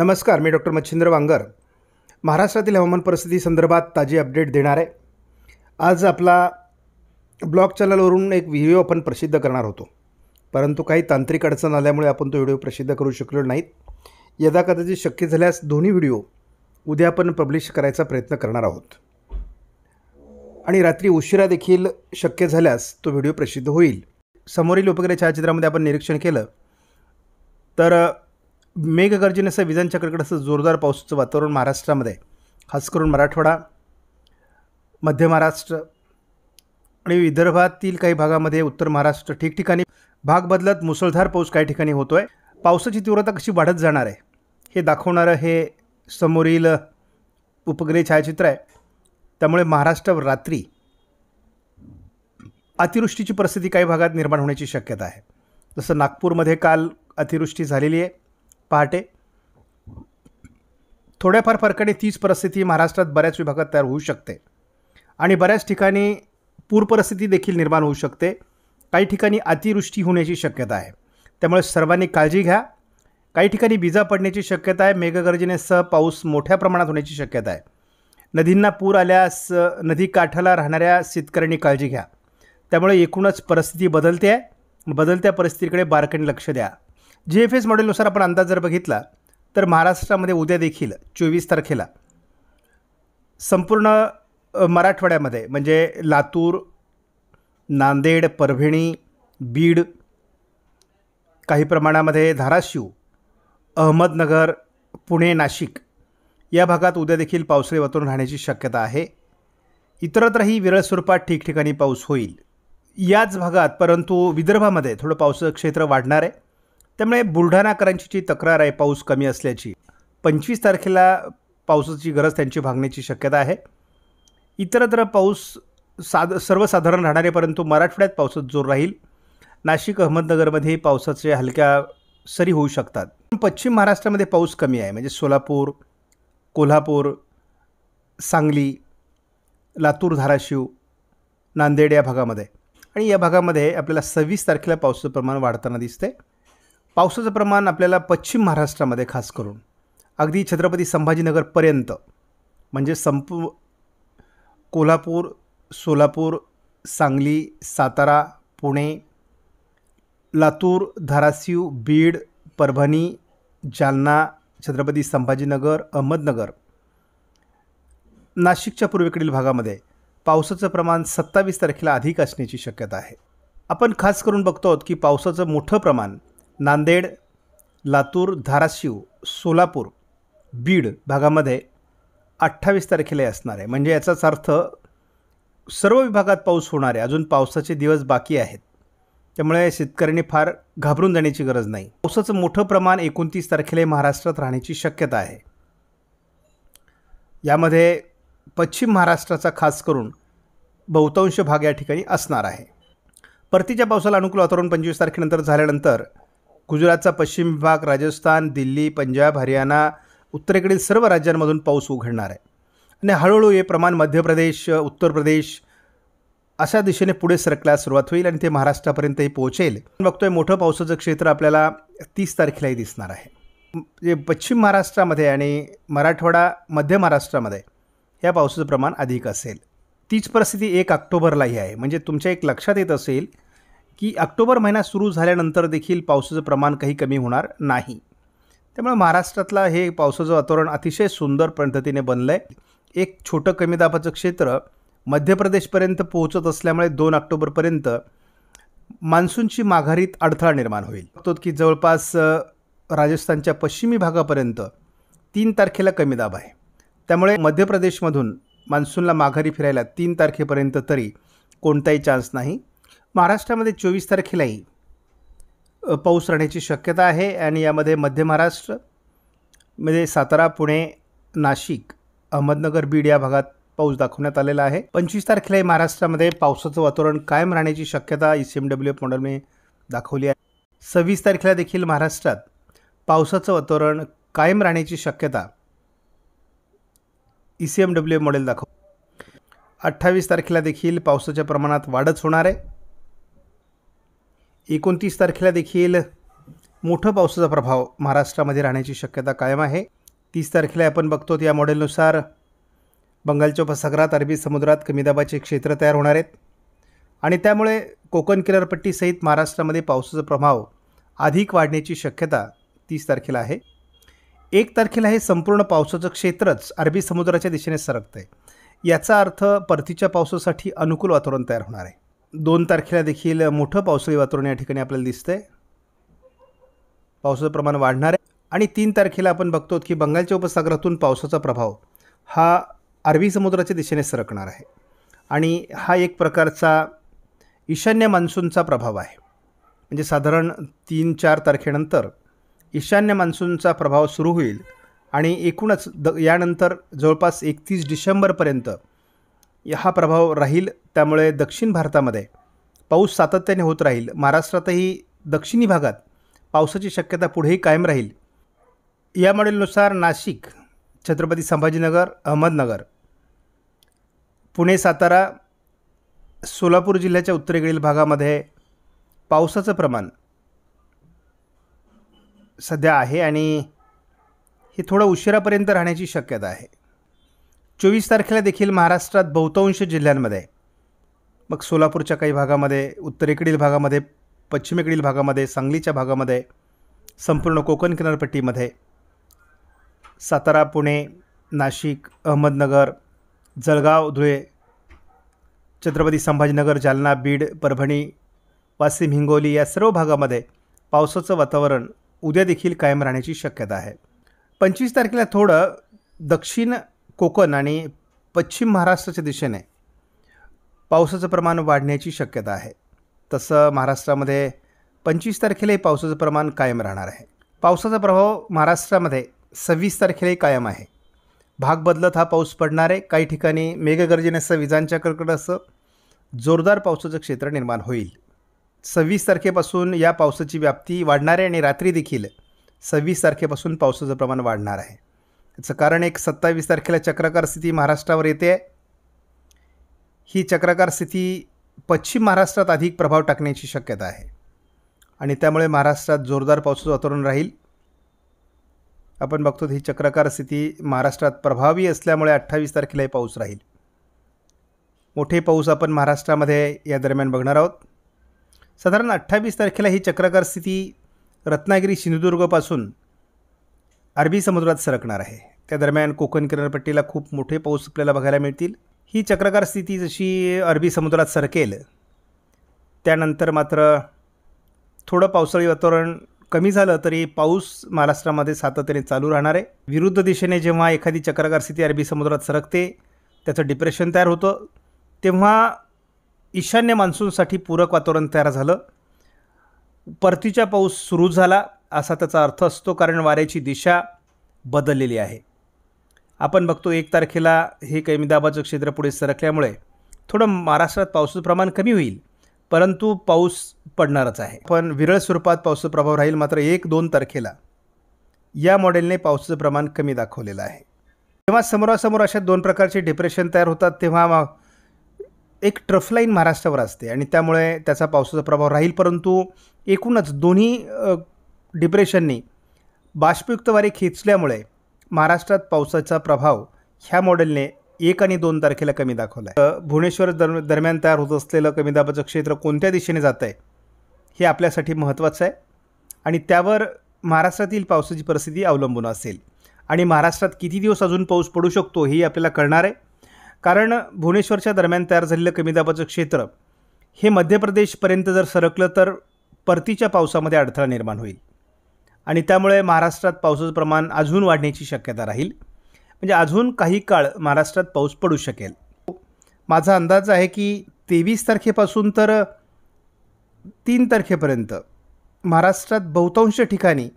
नमस्कार मी डॉक्टर मच्छिंद्र वांगर महाराष्ट्रातील हवामान परिस्थिती संदर्भात ताजी अपडेट देणार आहे आज आपला ब्लॉग चॅनलवरून एक व्हिडिओ आपण प्रसिद्ध करणार होतो परंतु काही तांत्रिक अडचण आल्यामुळे आपण तो व्हिडिओ प्रसिद्ध करू शकलो नाहीत यदा कदाचित शक्य झाल्यास दोन्ही व्हिडिओ उद्या आपण पब्लिश करायचा प्रयत्न करणार आहोत आणि रात्री उशिरा देखील शक्य झाल्यास तो व्हिडिओ प्रसिद्ध होईल समोरील उपग्रह छायाचित्रामध्ये आपण निरीक्षण केलं तर मेघगर्जनेसह विजांच्याकडकडे असं जोरदार पावसाचं वातावरण महाराष्ट्रामध्ये खास करून मराठवाडा मध्य महाराष्ट्र आणि विदर्भातील काही भागामध्ये उत्तर महाराष्ट्र ठिकठिकाणी भाग बदलत मुसळधार पाऊस काही ठिकाणी होतो आहे पावसाची तीव्रता कशी वाढत जाणार आहे हे दाखवणारं हे समोरील उपग्रह छायाचित्र आहे त्यामुळे महाराष्ट्रावर रात्री अतिवृष्टीची परिस्थिती काही भागात निर्माण होण्याची शक्यता आहे जसं नागपूरमध्ये काल अतिवृष्टी झालेली आहे पहाटे थोड्याफार फरकाने तीच परिस्थिती महाराष्ट्रात बऱ्याच विभागात तयार होऊ शकते आणि बऱ्याच ठिकाणी पूर परिस्थिती देखील निर्माण होऊ शकते काही ठिकाणी अतिवृष्टी होण्याची शक्यता आहे त्यामुळे सर्वांनी काळजी घ्या काही ठिकाणी विजा पडण्याची शक्यता आहे मेघगर्जनेसह पाऊस मोठ्या प्रमाणात होण्याची शक्यता आहे नदींना पूर आल्यास नदी काठाला राहणाऱ्या शेतकऱ्यांनी काळजी घ्या त्यामुळे एकूणच परिस्थिती बदलते आहे बदलत्या परिस्थितीकडे बारकाईने लक्ष द्या जी एफ एस मॉडेलनुसार आपण अंदाज जर बघितला तर महाराष्ट्रामध्ये उद्या देखील चोवीस तारखेला संपूर्ण मराठवाड्यामध्ये म्हणजे लातूर नांदेड परभणी बीड काही प्रमाणामध्ये धाराशिव अहमदनगर पुणे नाशिक या भागात उद्या देखील पावसाळी वातावरण राहण्याची शक्यता आहे इतरत्रही विरळ स्वरूपात ठिकठिकाणी पाऊस होईल याच भागात परंतु विदर्भामध्ये थोडं पावसाचं क्षेत्र वाढणार आहे त्यामुळे बुलढाणाकरांची तक्रार आहे पाऊस कमी असल्याची पंचवीस तारखेला पावसाची गरज त्यांची भागण्याची शक्यता आहे इतरत्र पाऊस साध सर्वसाधारण राहणार आहे परंतु मराठवाड्यात पावसात जोर राहील नाशिक अहमदनगरमध्ये पावसाचे हलक्या सरी होऊ शकतात पश्चिम महाराष्ट्रामध्ये पाऊस कमी आहे म्हणजे सोलापूर कोल्हापूर सांगली लातूर धाराशिव नांदेड या भागामध्ये आणि या भागामध्ये आपल्याला सव्वीस तारखेला पावसाचं प्रमाण वाढताना दिसते पावसाचं प्रमाण आपल्याला पश्चिम महाराष्ट्रामध्ये खास करून अगदी छत्रपती संभाजीनगरपर्यंत म्हणजे संपू कोल्हापूर सोलापूर सांगली सातारा पुणे लातूर धाराशिव बीड परभणी जालना छत्रपती संभाजीनगर अहमदनगर नाशिकच्या पूर्वेकडील भागामध्ये पावसाचं प्रमाण सत्तावीस तारखेला अधिक असण्याची शक्यता आहे आपण खास करून बघतो आहोत की पावसाचं मोठं प्रमाण नांदेड लातूर धाराशिव सोलापूर बीड भागामध्ये अठ्ठावीस तारखेला असणार आहे म्हणजे याचाच अर्थ सर्व विभागात पाऊस होणार आहे अजून पावसाचे दिवस बाकी आहेत त्यामुळे शेतकऱ्यांनी फार घाबरून जाण्याची गरज नाही पावसाचं मोठं प्रमाण एकोणतीस तारखेला महाराष्ट्रात राहण्याची शक्यता आहे यामध्ये पश्चिम महाराष्ट्राचा खास करून बहुतांश भाग या ठिकाणी असणार आहे परतीच्या पावसाला अनुकूल वातावरण पंचवीस तारखेनंतर झाल्यानंतर गुजरातचा पश्चिम विभाग राजस्थान दिल्ली पंजाब हरियाणा उत्तरेकडील सर्व राज्यांमधून पाऊस उघडणार आहे आणि हळूहळू हे प्रमाण मध्य प्रदेश उत्तर प्रदेश अशा दिशेने पुढे सरकल्यास सुरुवात होईल आणि ते महाराष्ट्रापर्यंतही पोहोचेल बघतोय मोठं पावसाचं क्षेत्र आपल्याला तीस तारखेलाही दिसणार आहे जे पश्चिम महाराष्ट्रामध्ये आणि मराठवाडा मध्य महाराष्ट्रामध्ये या पावसाचं प्रमाण अधिक असेल तीच परिस्थिती एक ऑक्टोबरलाही आहे म्हणजे तुमच्या एक लक्षात येत असेल की ऑक्टोबर महिना सुरू झाल्यानंतर देखील पावसाचं प्रमाण काही कमी होणार नाही त्यामुळे महाराष्ट्रातला हे पावसाचं वातावरण अतिशय सुंदर पद्धतीने बनलं आहे एक छोटं कमी दाबाचं क्षेत्र मध्य प्रदेशपर्यंत पोहोचत असल्यामुळे दोन ऑक्टोबरपर्यंत मान्सूनची माघारीत अडथळा निर्माण होईल तो की जवळपास राजस्थानच्या पश्चिमी भागापर्यंत तीन तारखेला कमी दाब आहे त्यामुळे मध्य प्रदेशमधून मान्सूनला माघारी फिरायला तीन तारखेपर्यंत तरी कोणताही चान्स नाही महाराष्ट्रामध्ये चोवीस तारखेलाही पाऊस राहण्याची शक्यता आहे आणि यामध्ये मध्य महाराष्ट्र म्हणजे सातारा पुणे नाशिक अहमदनगर बीड या भागात पाऊस दाखवण्यात आलेला आहे पंचवीस तारखेलाही महाराष्ट्रामध्ये पावसाचं वातावरण कायम राहण्याची शक्यता E C M W F मॉडेलने दाखवली आहे सव्वीस तारखेला देखील महाराष्ट्रात पावसाचं वातावरण कायम राहण्याची शक्यता E C M W F model दाखव अठ्ठावीस तारखेला देखील पावसाच्या प्रमाणात वाढच होणार आहे एकोणतीस तारखेला देखील मोठं पावसाचा प्रभाव महाराष्ट्रामध्ये राहण्याची शक्यता कायम आहे तीस तारखेला आपण बघतो या मॉडेलनुसार बंगालच्या उपसागरात अरबी समुद्रात कमी दाबाचे क्षेत्र तयार होणार आहेत आणि त्यामुळे कोकण किनारपट्टीसहित महाराष्ट्रामध्ये पावसाचा प्रभाव अधिक वाढण्याची शक्यता तीस तारखेला आहे एक तारखेला हे संपूर्ण पावसाचं क्षेत्रच अरबी समुद्राच्या दिशेने सरकतं आहे याचा अर्थ परतीच्या पावसासाठी अनुकूल वातावरण तयार होणार आहे दोन तारखेला देखील मोठं पावसाळी वातावरण या ठिकाणी आपल्याला दिसतं आहे पावसाचं प्रमाण वाढणार आहे आणि तीन तारखेला आपण बघतो की बंगालच्या उपसागरातून पावसाचा प्रभाव हा अरबी समुद्राच्या दिशेने सरकणार आहे आणि हा एक प्रकारचा ईशान्य मान्सूनचा प्रभाव आहे म्हणजे साधारण तीन चार तारखेनंतर ईशान्य मान्सूनचा प्रभाव सुरू होईल आणि एकूणच द यानंतर जवळपास एकतीस डिसेंबरपर्यंत हा प्रभाव राहील त्यामुळे दक्षिण भारतामध्ये पाऊस सातत्याने होत राहील महाराष्ट्रातही दक्षिणी भागात पावसाची शक्यता पुढेही कायम राहील या मॉडेलनुसार नाशिक छत्रपती संभाजीनगर अहमदनगर पुणे सातारा सोलापूर जिल्ह्याच्या उत्तरेकडील भागामध्ये पावसाचं प्रमाण सध्या आहे आणि हे थोडं उशिरापर्यंत राहण्याची शक्यता आहे चोवीस तारखेला देखील महाराष्ट्रात बहुतांश जिल्ह्यांमध्ये मग सोलापूरच्या काही भागामध्ये उत्तरेकडील भागामध्ये पश्चिमेकडील भागामध्ये सांगलीच्या भागामध्ये संपूर्ण कोकण किनारपट्टीमध्ये सातारा पुणे नाशिक अहमदनगर जळगाव धुळे छत्रपती संभाजीनगर जालना बीड परभणी वाशिम हिंगोली या सर्व भागामध्ये पावसाचं वातावरण उद्या देखील कायम राहण्याची शक्यता आहे पंचवीस तारखेला थोडं दक्षिण कोकण आणि पश्चिम महाराष्ट्राच्या दिशेने पावसाचं प्रमाण वाढण्याची शक्यता आहे तसं महाराष्ट्रामध्ये पंचवीस तारखेलाही पावसाचं प्रमाण कायम राहणार आहे पावसाचा प्रभाव महाराष्ट्रामध्ये सव्वीस तारखेलाही कायम आहे भाग बदलत हा पाऊस पडणार आहे काही ठिकाणी मेघगर्जनेसह विजांच्या असं जोरदार पावसाचं क्षेत्र निर्माण होईल सव्वीस तारखेपासून या पावसाची व्याप्ती वाढणार आहे आणि रात्री देखील सव्वीस तारखेपासून पावसाचं प्रमाण वाढणार आहे त्याचं कारण एक सत्तावीस तारखेला चक्राकार स्थिती महाराष्ट्रावर येते ही चक्राकार स्थिती पश्चिम महाराष्ट्रात अधिक प्रभाव टाकण्याची शक्यता आहे आणि त्यामुळे महाराष्ट्रात जोरदार पावसाचं वातावरण राहील आपण बघतो ही चक्राकार स्थिती महाराष्ट्रात प्रभावी असल्यामुळे अठ्ठावीस तारखेलाही पाऊस राहील मोठे पाऊस आपण महाराष्ट्रामध्ये या दरम्यान बघणार आहोत साधारण अठ्ठावीस तारखेला ही चक्राकार स्थिती रत्नागिरी सिंधुदुर्गपासून अरबी समुद्रात सरकणार आहे त्या दरम्यान कोकण किनारपट्टीला खूप मोठे पाऊस आपल्याला बघायला मिळतील ही चक्रकार स्थिती जशी अरबी समुद्रात सरकेल त्यानंतर मात्र थोडं पावसाळी वातावरण कमी झालं तरी पाऊस महाराष्ट्रामध्ये सातत्याने चालू राहणार आहे विरुद्ध दिशेने जेव्हा एखादी चक्रकार स्थिती अरबी समुद्रात सरकते त्याचं डिप्रेशन तयार होतं तेव्हा ईशान्य मान्सूनसाठी पूरक वातावरण तयार झालं परतीचा पाऊस सुरू झाला असा त्याचा अर्थ असतो कारण वाऱ्याची दिशा बदललेली आहे आपण बघतो एक तारखेला हे कमी क्षेत्र पुढे सरकल्यामुळे थोडं महाराष्ट्रात पावसाचं प्रमाण कमी होईल परंतु पाऊस पडणारच आहे पण विरळ स्वरूपात पावसाचा प्रभाव राहील मात्र एक दोन तारखेला या मॉडेलने पावसाचं प्रमाण कमी दाखवलेलं आहे जेव्हा समोरासमोर अशा दोन प्रकारचे डिप्रेशन तयार होतात तेव्हा एक ट्रफलाईन महाराष्ट्रावर असते आणि त्यामुळे त्याचा पावसाचा प्रभाव राहील परंतु एकूणच दोन्ही डिप्रेशननी बाष्पयुक्त वारे खेचल्यामुळे महाराष्ट्रात पावसाचा प्रभाव ह्या मॉडेलने एक आणि दोन तारखेला कमी दाखवला आहे भुवनेश्वर दर दरम्यान तयार होत असलेलं कमी दाबाचं क्षेत्र कोणत्या दिशेने जात आहे हे आपल्यासाठी महत्त्वाचं आहे आणि त्यावर महाराष्ट्रातील पावसाची परिस्थिती अवलंबून असेल आणि महाराष्ट्रात किती दिवस अजून पाऊस पडू शकतो हे आपल्याला कळणार आहे कारण भुवनेश्वरच्या दरम्यान तयार झालेलं कमी दाबाचं क्षेत्र हे मध्य प्रदेशपर्यंत जर सरकलं तर परतीच्या पावसामध्ये अडथळा निर्माण होईल आणि त्यामुळे महाराष्ट्रात पावसाचं प्रमाण अजून वाढण्याची शक्यता राहील म्हणजे अजून काही काळ महाराष्ट्रात पाऊस पडू शकेल माझा अंदाज आहे की तेवीस तारखेपासून तर तीन तारखेपर्यंत महाराष्ट्रात बहुतांश ठिकाणी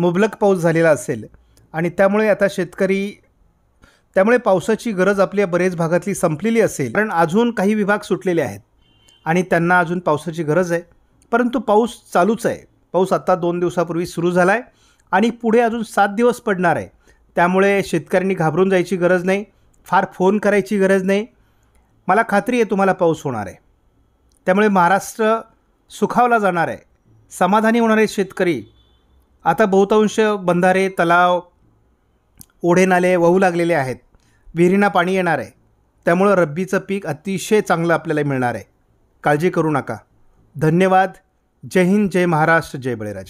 मुबलक पाऊस झालेला असेल आणि त्यामुळे आता शेतकरी त्यामुळे पावसाची गरज आपल्या बरेच भागातली संपलेली असेल कारण अजून काही विभाग सुटलेले आहेत आणि त्यांना अजून पावसाची गरज आहे परंतु पाऊस चालूच आहे पाऊस आत्ता दोन दिवसापूर्वी सुरू झाला आहे आणि पुढे अजून सात दिवस पडणार आहे त्यामुळे शेतकऱ्यांनी घाबरून जायची गरज नाही फार फोन करायची गरज नाही मला खात्री आहे तुम्हाला पाऊस होणार आहे त्यामुळे महाराष्ट्र सुखावला जाणार आहे समाधानी होणारे शेतकरी आता बहुतांश बंधारे तलाव ओढे नाले वाहू लागलेले आहेत विहिरींना पाणी येणार आहे त्यामुळं रब्बीचं पीक अतिशय चांगलं आपल्याला मिळणार आहे काळजी करू नका धन्यवाद जय हिंद जय महाराष्ट्र जय बळीराजा